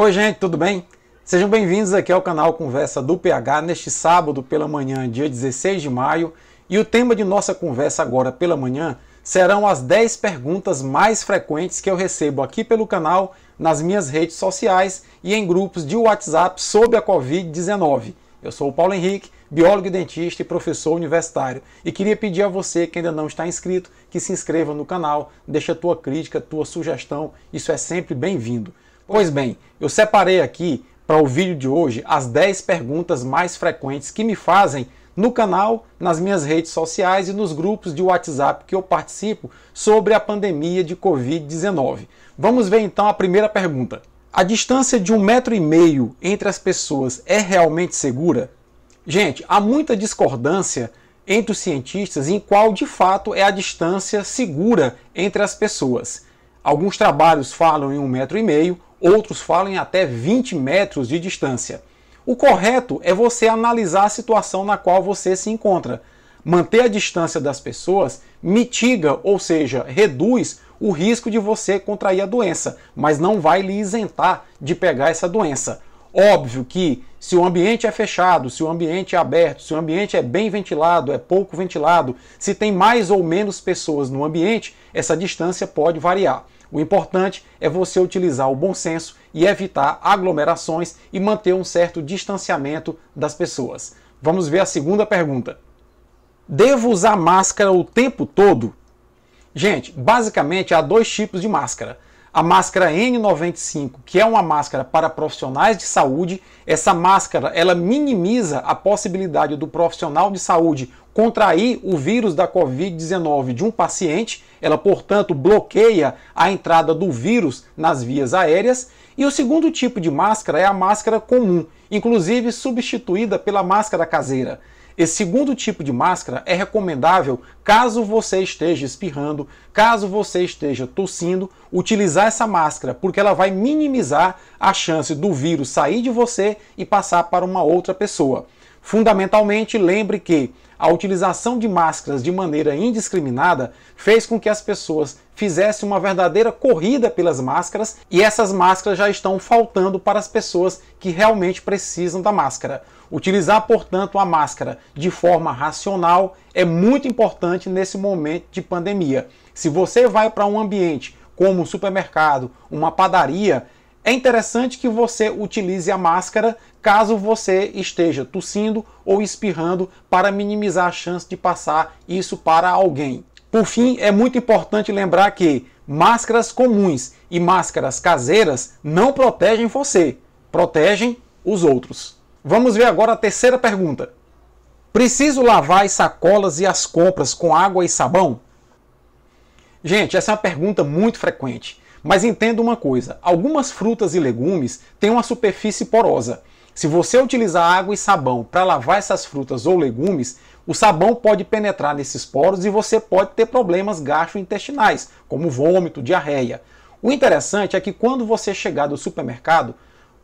Oi, gente, tudo bem? Sejam bem-vindos aqui ao canal Conversa do PH neste sábado pela manhã, dia 16 de maio. E o tema de nossa conversa agora pela manhã serão as 10 perguntas mais frequentes que eu recebo aqui pelo canal, nas minhas redes sociais e em grupos de WhatsApp sobre a Covid-19. Eu sou o Paulo Henrique, biólogo e dentista e professor universitário, e queria pedir a você que ainda não está inscrito que se inscreva no canal, deixa a tua crítica, tua sugestão, isso é sempre bem-vindo. Pois bem, eu separei aqui para o vídeo de hoje as 10 perguntas mais frequentes que me fazem no canal, nas minhas redes sociais e nos grupos de WhatsApp que eu participo sobre a pandemia de Covid-19. Vamos ver então a primeira pergunta. A distância de um metro e meio entre as pessoas é realmente segura? Gente, há muita discordância entre os cientistas em qual de fato é a distância segura entre as pessoas. Alguns trabalhos falam em um metro e meio, outros falam em até 20 metros de distância. O correto é você analisar a situação na qual você se encontra. Manter a distância das pessoas mitiga, ou seja, reduz o risco de você contrair a doença, mas não vai lhe isentar de pegar essa doença. Óbvio que se o ambiente é fechado, se o ambiente é aberto, se o ambiente é bem ventilado, é pouco ventilado, se tem mais ou menos pessoas no ambiente, essa distância pode variar. O importante é você utilizar o bom senso e evitar aglomerações e manter um certo distanciamento das pessoas. Vamos ver a segunda pergunta. Devo usar máscara o tempo todo? Gente, basicamente há dois tipos de máscara a máscara N95, que é uma máscara para profissionais de saúde, essa máscara ela minimiza a possibilidade do profissional de saúde contrair o vírus da COVID-19 de um paciente, ela portanto bloqueia a entrada do vírus nas vias aéreas. E o segundo tipo de máscara é a máscara comum, inclusive substituída pela máscara caseira. Esse segundo tipo de máscara é recomendável caso você esteja espirrando, caso você esteja tossindo, utilizar essa máscara, porque ela vai minimizar a chance do vírus sair de você e passar para uma outra pessoa. Fundamentalmente, lembre que a utilização de máscaras de maneira indiscriminada fez com que as pessoas fizessem uma verdadeira corrida pelas máscaras e essas máscaras já estão faltando para as pessoas que realmente precisam da máscara. Utilizar, portanto, a máscara de forma racional é muito importante nesse momento de pandemia. Se você vai para um ambiente como um supermercado, uma padaria, é interessante que você utilize a máscara caso você esteja tossindo ou espirrando para minimizar a chance de passar isso para alguém. Por fim, é muito importante lembrar que máscaras comuns e máscaras caseiras não protegem você, protegem os outros. Vamos ver agora a terceira pergunta. Preciso lavar as sacolas e as compras com água e sabão? Gente, essa é uma pergunta muito frequente. Mas entenda uma coisa: algumas frutas e legumes têm uma superfície porosa. Se você utilizar água e sabão para lavar essas frutas ou legumes, o sabão pode penetrar nesses poros e você pode ter problemas gastrointestinais, como vômito, diarreia. O interessante é que quando você chegar do supermercado,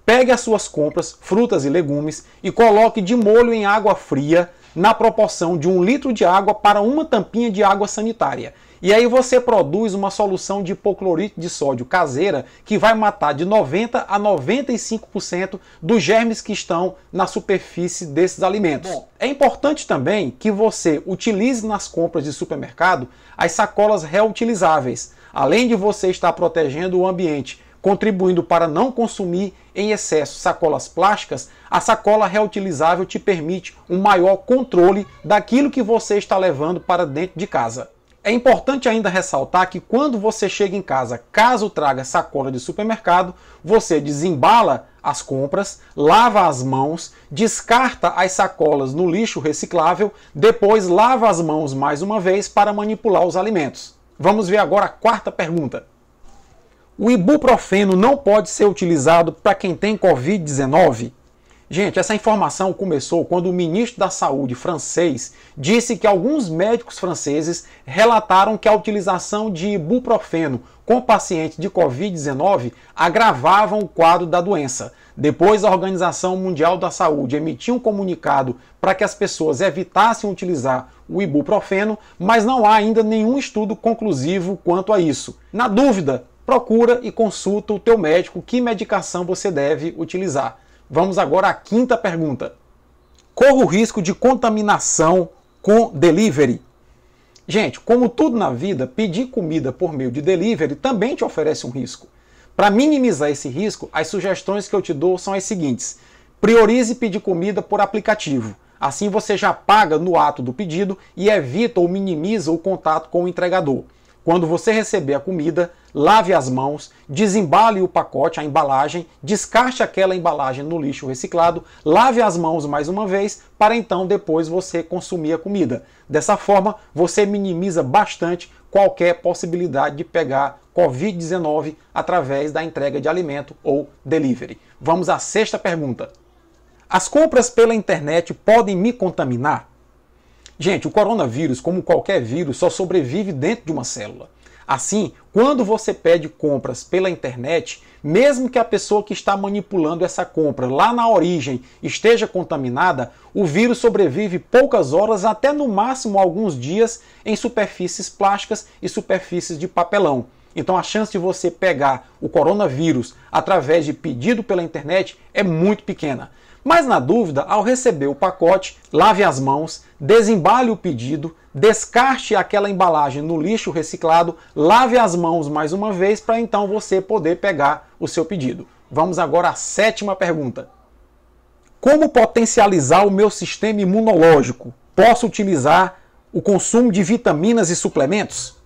pegue as suas compras, frutas e legumes, e coloque de molho em água fria na proporção de um litro de água para uma tampinha de água sanitária. E aí você produz uma solução de hipoclorito de sódio caseira que vai matar de 90 a 95% dos germes que estão na superfície desses alimentos. Bom, é importante também que você utilize nas compras de supermercado as sacolas reutilizáveis, além de você estar protegendo o ambiente contribuindo para não consumir em excesso sacolas plásticas, a sacola reutilizável te permite um maior controle daquilo que você está levando para dentro de casa. É importante ainda ressaltar que quando você chega em casa, caso traga sacola de supermercado, você desembala as compras, lava as mãos, descarta as sacolas no lixo reciclável, depois lava as mãos mais uma vez para manipular os alimentos. Vamos ver agora a quarta pergunta. O ibuprofeno não pode ser utilizado para quem tem Covid-19? Gente, essa informação começou quando o ministro da Saúde francês disse que alguns médicos franceses relataram que a utilização de ibuprofeno com pacientes de Covid-19 agravavam o quadro da doença. Depois, a Organização Mundial da Saúde emitiu um comunicado para que as pessoas evitassem utilizar o ibuprofeno, mas não há ainda nenhum estudo conclusivo quanto a isso. Na dúvida, procura e consulta o teu médico que medicação você deve utilizar. Vamos agora à quinta pergunta. Corro o risco de contaminação com delivery? Gente, como tudo na vida, pedir comida por meio de delivery também te oferece um risco. Para minimizar esse risco, as sugestões que eu te dou são as seguintes: priorize pedir comida por aplicativo. Assim você já paga no ato do pedido e evita ou minimiza o contato com o entregador. Quando você receber a comida, lave as mãos, desembale o pacote, a embalagem, descarte aquela embalagem no lixo reciclado, lave as mãos mais uma vez para então depois você consumir a comida. Dessa forma, você minimiza bastante qualquer possibilidade de pegar COVID-19 através da entrega de alimento ou delivery. Vamos à sexta pergunta. As compras pela internet podem me contaminar? Gente, o coronavírus, como qualquer vírus, só sobrevive dentro de uma célula. Assim, quando você pede compras pela internet, mesmo que a pessoa que está manipulando essa compra lá na origem esteja contaminada, o vírus sobrevive poucas horas, até no máximo alguns dias, em superfícies plásticas e superfícies de papelão. Então a chance de você pegar o coronavírus através de pedido pela internet é muito pequena. Mas na dúvida, ao receber o pacote, lave as mãos, desembale o pedido, descarte aquela embalagem no lixo reciclado, lave as mãos mais uma vez para então você poder pegar o seu pedido. Vamos agora à sétima pergunta. Como potencializar o meu sistema imunológico? Posso utilizar o consumo de vitaminas e suplementos?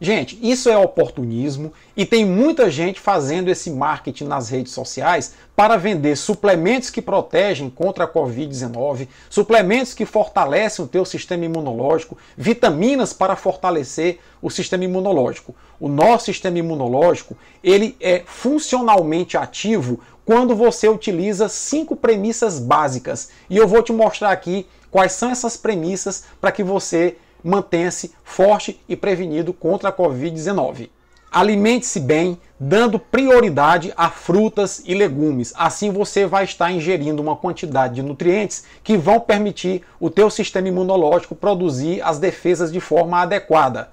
Gente, isso é oportunismo e tem muita gente fazendo esse marketing nas redes sociais para vender suplementos que protegem contra a Covid-19, suplementos que fortalecem o teu sistema imunológico, vitaminas para fortalecer o sistema imunológico. O nosso sistema imunológico, ele é funcionalmente ativo quando você utiliza cinco premissas básicas. E eu vou te mostrar aqui quais são essas premissas para que você mantenha-se forte e prevenido contra a Covid-19. Alimente-se bem, dando prioridade a frutas e legumes. Assim você vai estar ingerindo uma quantidade de nutrientes que vão permitir o teu sistema imunológico produzir as defesas de forma adequada.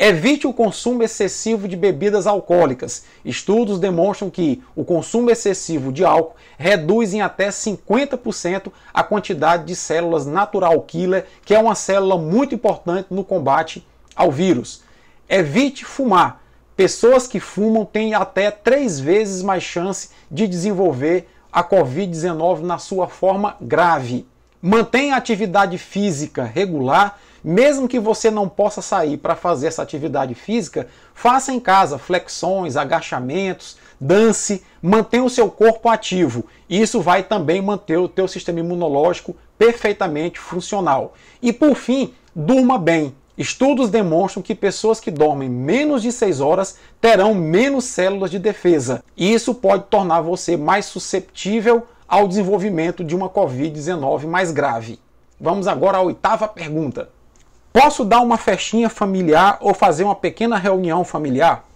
Evite o consumo excessivo de bebidas alcoólicas. Estudos demonstram que o consumo excessivo de álcool reduz em até 50% a quantidade de células natural killer, que é uma célula muito importante no combate ao vírus. Evite fumar. Pessoas que fumam têm até três vezes mais chance de desenvolver a Covid-19 na sua forma grave. Mantenha a atividade física regular, mesmo que você não possa sair para fazer essa atividade física, faça em casa flexões, agachamentos, dance, mantenha o seu corpo ativo. Isso vai também manter o teu sistema imunológico perfeitamente funcional. E por fim, durma bem. Estudos demonstram que pessoas que dormem menos de 6 horas terão menos células de defesa. Isso pode tornar você mais susceptível ao desenvolvimento de uma Covid-19 mais grave. Vamos agora à oitava pergunta. Posso dar uma festinha familiar ou fazer uma pequena reunião familiar?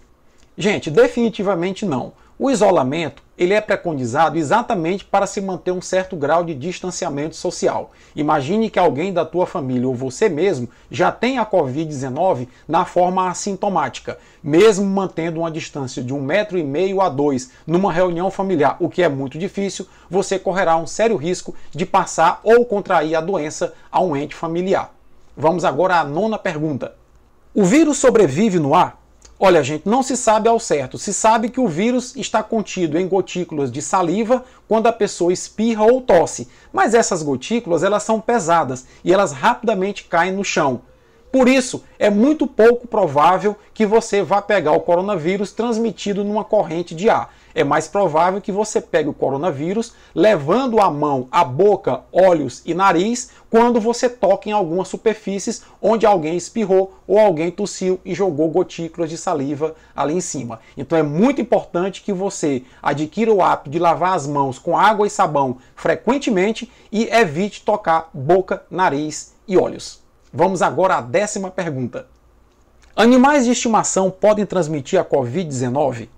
Gente, definitivamente não. O isolamento ele é preconizado exatamente para se manter um certo grau de distanciamento social. Imagine que alguém da tua família ou você mesmo já tem a Covid-19 na forma assintomática, mesmo mantendo uma distância de um metro e meio a dois numa reunião familiar, o que é muito difícil, você correrá um sério risco de passar ou contrair a doença a um ente familiar. Vamos agora à nona pergunta. O vírus sobrevive no ar? Olha, gente, não se sabe ao certo. Se sabe que o vírus está contido em gotículas de saliva quando a pessoa espirra ou tosse, mas essas gotículas elas são pesadas e elas rapidamente caem no chão. Por isso, é muito pouco provável que você vá pegar o coronavírus transmitido numa corrente de ar é mais provável que você pegue o coronavírus levando a mão a boca, olhos e nariz quando você toca em algumas superfícies onde alguém espirrou ou alguém tossiu e jogou gotículas de saliva ali em cima. Então é muito importante que você adquira o hábito de lavar as mãos com água e sabão frequentemente e evite tocar boca, nariz e olhos. Vamos agora à décima pergunta. Animais de estimação podem transmitir a Covid-19?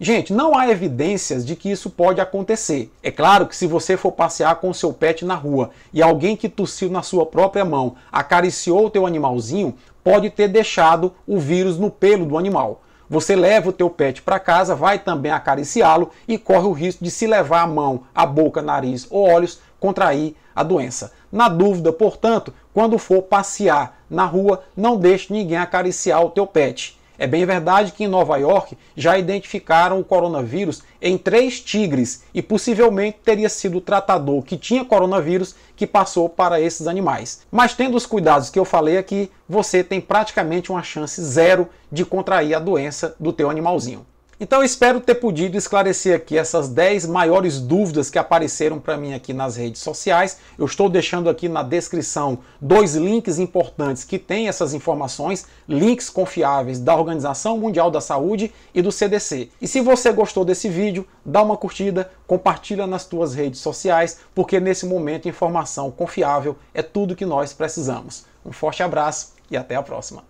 Gente, não há evidências de que isso pode acontecer. É claro que se você for passear com seu pet na rua e alguém que tossiu na sua própria mão acariciou o teu animalzinho, pode ter deixado o vírus no pelo do animal. Você leva o teu pet para casa, vai também acariciá-lo e corre o risco de se levar a mão, a boca, nariz ou olhos contrair a doença. Na dúvida, portanto, quando for passear na rua, não deixe ninguém acariciar o teu pet é bem verdade que em Nova York já identificaram o coronavírus em três tigres e possivelmente teria sido o tratador que tinha coronavírus que passou para esses animais. Mas tendo os cuidados que eu falei aqui, você tem praticamente uma chance zero de contrair a doença do teu animalzinho. Então espero ter podido esclarecer aqui essas 10 maiores dúvidas que apareceram para mim aqui nas redes sociais. Eu estou deixando aqui na descrição dois links importantes que têm essas informações, links confiáveis da Organização Mundial da Saúde e do CDC. E se você gostou desse vídeo, dá uma curtida, compartilha nas tuas redes sociais, porque nesse momento informação confiável é tudo que nós precisamos. Um forte abraço e até a próxima.